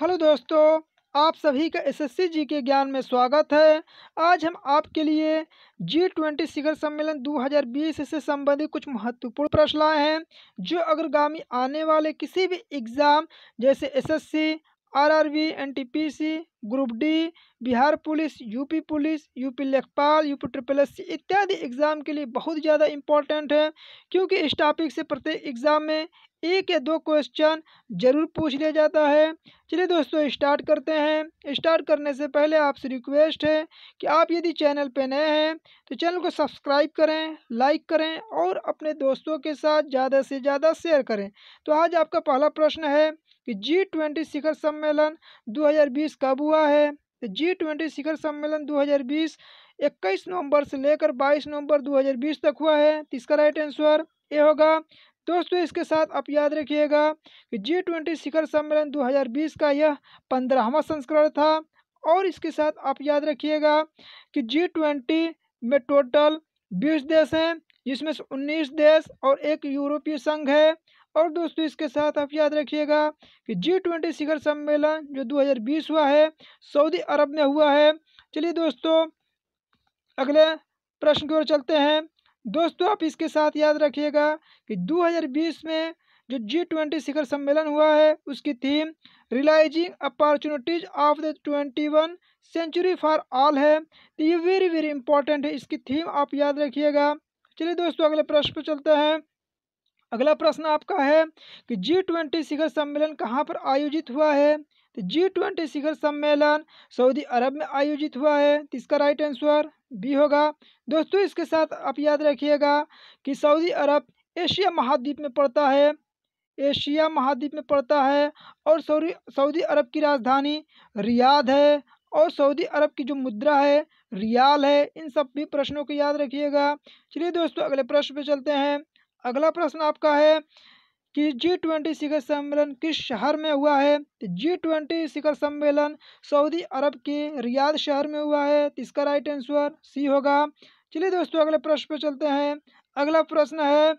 hello दोस्तों आप सभी का एसएससी जी के ज्ञान में स्वागत है आज हम आपके लिए जी ट्वेंटी शिखर सम्मेलन 2020 से संबंधित कुछ महत्वपूर्ण प्रश्न लाए हैं जो अग्रगामी आने वाले किसी भी एग्ज़ाम जैसे SSC RRB NTPC group D Bihar police UP police UP लेखपाल यूपी ट्रिपल एस इत्यादि एग्ज़ाम के लिए बहुत ज़्यादा इम्पोर्टेंट है क्योंकि इस टॉपिक से प्रत्येक एग्ज़ाम में एक या दो क्वेश्चन जरूर पूछ लिया जाता है चलिए दोस्तों स्टार्ट करते हैं स्टार्ट करने से पहले आपसे रिक्वेस्ट है कि आप यदि चैनल पर नए हैं तो चैनल को सब्सक्राइब करें लाइक करें और अपने दोस्तों के साथ ज़्यादा से ज़्यादा शेयर करें तो आज आपका पहला प्रश्न है कि जी ट्वेंटी शिखर सम्मेलन 2020 कब हुआ है तो जी ट्वेंटी शिखर सम्मेलन 2020 21 नवंबर से लेकर 22 नवंबर 2020 तक हुआ है तो इसका राइट आंसर ये होगा दोस्तों इसके साथ आप याद रखिएगा कि जी ट्वेंटी शिखर सम्मेलन 2020 का यह पंद्रहवा संस्करण था और इसके साथ आप याद रखिएगा कि जी ट्वेंटी में टोटल बीस देश हैं जिसमें से उन्नीस देश और एक यूरोपीय संघ है और दोस्तों इसके साथ आप याद रखिएगा कि जी ट्वेंटी शिखर सम्मेलन जो 2020 हुआ है सऊदी अरब में हुआ है चलिए दोस्तों अगले प्रश्न की ओर चलते हैं दोस्तों आप इसके साथ याद रखिएगा कि 2020 में जो जी ट्वेंटी शिखर सम्मेलन हुआ है उसकी theme realising opportunities of the twenty one century for all है तो ये वेरी वेरी इंपॉर्टेंट है इसकी थीम आप याद रखिएगा चलिए दोस्तों अगले प्रश्न पर चलते हैं अगला प्रश्न आपका है कि जी ट्वेंटी शिखर सम्मेलन कहाँ पर आयोजित हुआ है तो जी ट्वेंटी शिखर सम्मेलन सऊदी अरब में आयोजित हुआ है तो इसका राइट आंसर बी होगा दोस्तों इसके साथ आप याद रखिएगा कि सऊदी अरब एशिया महाद्वीप में पड़ता है एशिया महाद्वीप में पड़ता है और सऊदी सऊदी अरब की राजधानी रियाद है और सऊदी अरब की जो मुद्रा है रियाल है इन सब भी प्रश्नों को याद रखिएगा चलिए दोस्तों अगले प्रश्न पे चलते हैं अगला प्रश्न आपका है कि जी ट्वेंटी शिखर सम्मेलन किस शहर में हुआ है तो जी ट्वेंटी शिखर सम्मेलन सऊदी अरब के रियाद शहर में हुआ है तो इसका राइट आंसर सी होगा चलिए दोस्तों अगले प्रश्न पर चलते हैं अगला प्रश्न है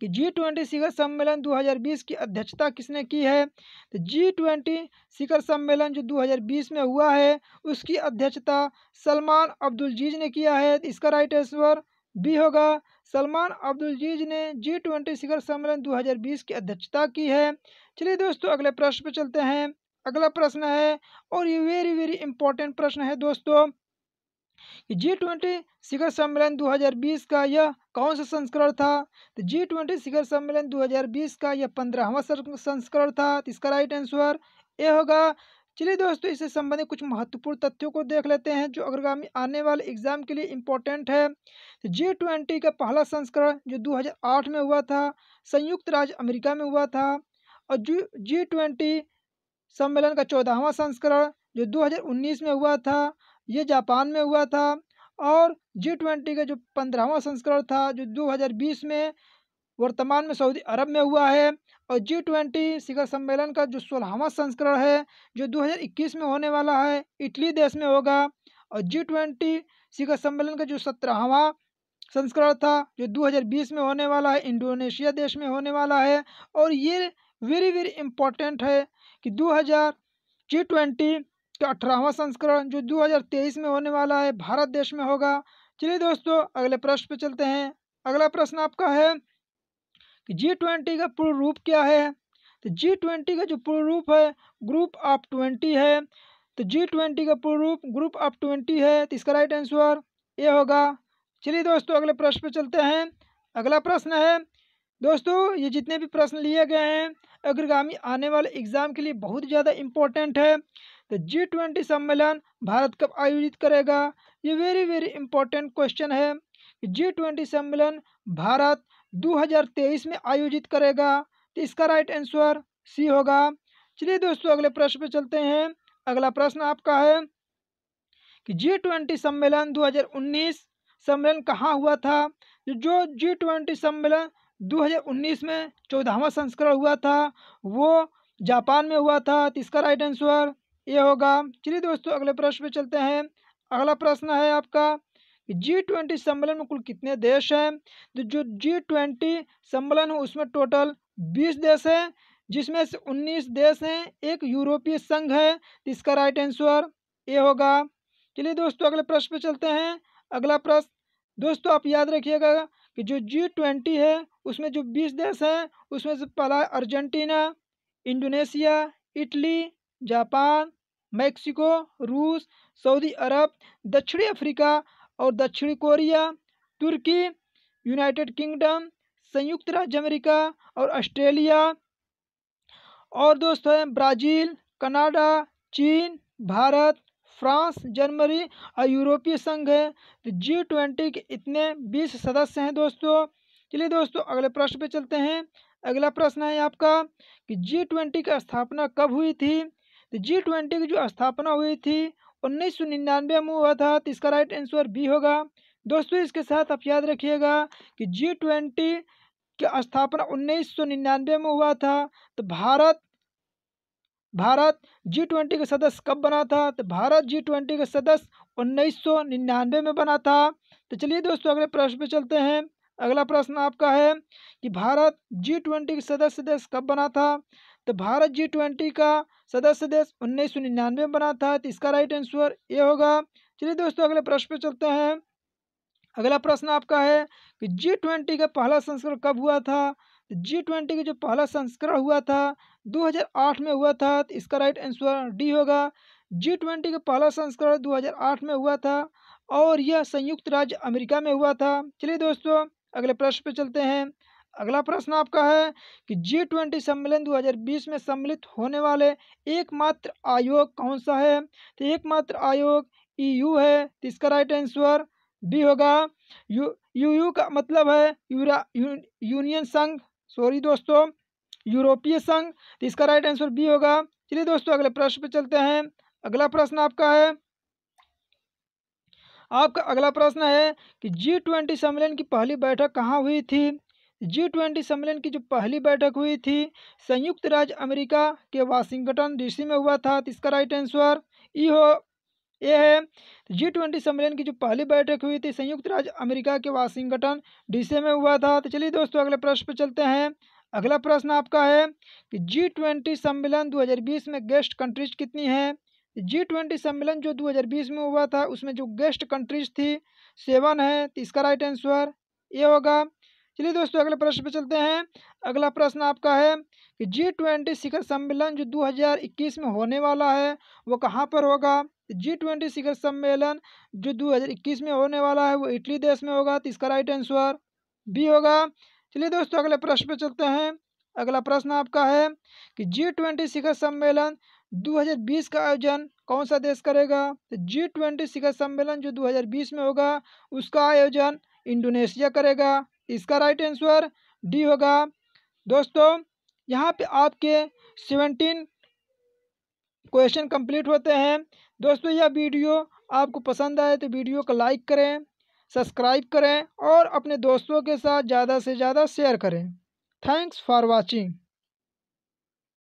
कि जी ट्वेंटी शिखर सम्मेलन 2020 की अध्यक्षता किसने की है तो जी ट्वेंटी शिखर सम्मेलन जो 2020 में हुआ है उसकी अध्यक्षता सलमान अब्दुल जीज ने किया है तो इसका राइट आंसर भी होगा सलमान अब्दुलजीज ने जी ट्वेंटी शिखर सम्मेलन 2020 की अध्यक्षता की है चलिए दोस्तों अगले प्रश्न पर चलते हैं अगला प्रश्न है और ये वेरी वेरी इंपॉर्टेंट प्रश्न है दोस्तों जी ट्वेंटी शिखर सम्मेलन 2020 का यह कौन सा संस्करण था तो जी ट्वेंटी शिखर सम्मेलन 2020 का यह पंद्रहवा संस्करण था तो इसका राइट आंसर ए होगा चलिए दोस्तों इससे संबंधित कुछ महत्वपूर्ण तथ्यों को देख लेते हैं जो अग्रगामी आने वाले एग्जाम के लिए इम्पोर्टेंट है जी ट्वेंटी का पहला संस्करण जो 2008 में हुआ था संयुक्त राज्य अमेरिका में हुआ था और जो जी ट्वेंटी सम्मेलन का चौदहवां संस्करण जो 2019 में हुआ था ये जापान में हुआ था और जी ट्वेंटी का जो पंद्रहवा संस्करण था जो दो में वर्तमान में सऊदी अरब में हुआ है और जी ट्वेंटी शिखर सम्मेलन का जो सोलहवा संस्करण है जो 2021 में होने वाला है इटली देश में होगा और जी ट्वेंटी शिखर सम्मेलन का जो सत्रहवा संस्करण था जो 2020 में होने वाला है इंडोनेशिया देश में होने वाला है और ये वेरी वेरी इम्पोर्टेंट है कि 2000 जी ट्वेंटी का अठारहवा संस्करण जो 2023 में होने वाला है भारत देश में होगा चलिए दोस्तों अगले प्रश्न पर चलते हैं अगला प्रश्न आपका है कि जी ट्वेंटी का पूर्ण रूप क्या है तो जी ट्वेंटी का जो पूर्ण रूप है ग्रुप ऑफ ट्वेंटी है तो जी ट्वेंटी का पूर्ण रूप ग्रुप ऑफ ट्वेंटी है तो इसका राइट आंसर ये होगा चलिए दोस्तों अगले प्रश्न पर चलते हैं अगला प्रश्न है दोस्तों ये जितने भी प्रश्न लिए गए हैं अग्रगामी आने वाले एग्जाम के लिए बहुत ज़्यादा इम्पोर्टेंट है तो जी ट्वेंटी सम्मेलन भारत कब आयोजित करेगा ये वेरी वेरी इम्पोर्टेंट क्वेश्चन है जी ट्वेंटी सम्मेलन भारत 2023 में आयोजित करेगा तो इसका राइट आंसर सी होगा चलिए दोस्तों अगले प्रश्न पे चलते हैं अगला प्रश्न आपका है कि जी ट्वेंटी सम्मेलन 2019 सम्मेलन कहाँ हुआ था तो जो जी ट्वेंटी सम्मेलन 2019 में चौदहवा संस्करण हुआ था वो जापान में हुआ था तो इसका राइट आंसर ये होगा चलिए दोस्तों अगले प्रश्न पे चलते हैं अगला प्रश्न है आपका जी ट्वेंटी सम्मेलन में कुल कितने देश हैं तो जो जी ट्वेंटी सम्मेलन है उसमें टोटल बीस देश हैं जिसमें से उन्नीस देश हैं एक यूरोपीय संघ है तो इसका राइट आंसर ए होगा चलिए दोस्तों अगले प्रश्न पे चलते हैं अगला प्रश्न दोस्तों आप याद रखिएगा कि जो जी ट्वेंटी है उसमें जो बीस देश हैं उसमें से पहला Argentina Indonesia Italy Japan Mexico रूस सऊदी अरब दक्षिणी अफ्रीका और दक्षिणी कोरिया तुर्की यूनाइटेड किंगडम संयुक्त राज्य अमेरिका और ऑस्ट्रेलिया और दोस्तों ब्राज़ील कनाडा चीन भारत फ्रांस जर्मनी और यूरोपीय संघ है तो जी ट्वेंटी के इतने बीस सदस्य हैं दोस्तों चलिए दोस्तों अगले प्रश्न पे चलते हैं अगला प्रश्न है आपका कि जी ट्वेंटी की स्थापना कब हुई थी तो जी ट्वेंटी की जो स्थापना हुई थी उन्नीस सौ निन्यानवे में हुआ था तो इसका राइट आंसर बी होगा दोस्तों इसके साथ आप याद रखिएगा कि जी ट्वेंटी की स्थापना उन्नीस सौ निन्यानवे में हुआ था तो भारत भारत जी ट्वेंटी का सदस्य कब बना था तो भारत जी ट्वेंटी का सदस्य उन्नीस सौ निन्यानवे में बना था तो चलिए दोस्तों अगले प्रश्न पे चलते हैं अगला प्रश्न आपका है कि भारत जी ट्वेंटी का सदस्य देश कब बना था तो भारत जी ट्वेंटी का सदस्य देश उन्नीस सौ निन्यानवे में बना था तो इसका राइट आंसर ये होगा चलिए दोस्तों अगले प्रश्न पे चलते हैं अगला प्रश्न आपका है कि जी ट्वेंटी का पहला संस्करण कब हुआ था जी तो ट्वेंटी का जो पहला संस्करण हुआ था 2008 में हुआ था तो इसका राइट आंसर डी होगा जी ट्वेंटी का पहला संस्करण 2008 में हुआ था और यह संयुक्त राज्य अमेरिका में हुआ था चलिए दोस्तों अगले प्रश्न पे चलते हैं अगला प्रश्न आपका है कि जी ट्वेंटी सम्मेलन 2020 में सम्मिलित होने वाले एकमात्र आयोग कौन सा है तो एकमात्र आयोग ईयू e है तो इसका राइट आंसर बी होगा यू यू का मतलब है यूरा यू, यूनियन संघ सॉरी दोस्तों यूरोपीय संघ तो इसका राइट आंसर बी होगा चलिए दोस्तों अगले प्रश्न पे चलते हैं अगला प्रश्न आपका है आपका अगला प्रश्न है कि जी ट्वेंटी सम्मेलन की पहली बैठक कहाँ हुई थी जी ट्वेंटी सम्मेलन की जो पहली बैठक हुई थी संयुक्त राज्य अमेरिका के वाशिंगटन डीसी में हुआ था तो इसका राइट आंसर ई हो ये है जी ट्वेंटी सम्मेलन की जो पहली बैठक हुई थी संयुक्त राज्य अमेरिका के वाशिंगटन डीसी में हुआ था तो चलिए दोस्तों अगले प्रश्न पर चलते हैं अगला प्रश्न आपका है कि जी ट्वेंटी सम्मेलन 2020 में गेस्ट कंट्रीज कितनी हैं जी ट्वेंटी सम्मेलन जो 2020 में हुआ था उसमें जो गेस्ट कंट्रीज थी सेवन है तो इसका राइट आंसर ये होगा चलिए दोस्तों अगले प्रश्न पे चलते हैं अगला प्रश्न आपका है कि जी ट्वेंटी शिखर सम्मेलन जो 2021 में होने वाला है वो कहाँ पर होगा जी ट्वेंटी शिखर सम्मेलन जो 2021 में होने वाला है वो इटली देश में होगा तो इसका राइट आंसर बी होगा चलिए दोस्तों अगले प्रश्न पे चलते हैं अगला प्रश्न आपका है कि जी ट्वेंटी शिखर सम्मेलन 2020 का आयोजन कौन सा देश करेगा तो जी ट्वेंटी शिखर सम्मेलन जो 2020 में होगा उसका आयोजन इंडोनेशिया करेगा इसका राइट आंसर डी होगा दोस्तों यहाँ पे आपके सेवेंटीन क्वेश्चन कंप्लीट होते हैं दोस्तों यह वीडियो आपको पसंद आए तो वीडियो को लाइक करें सब्सक्राइब करें और अपने दोस्तों के साथ ज़्यादा से ज़्यादा शेयर करें थैंक्स फॉर वॉचिंग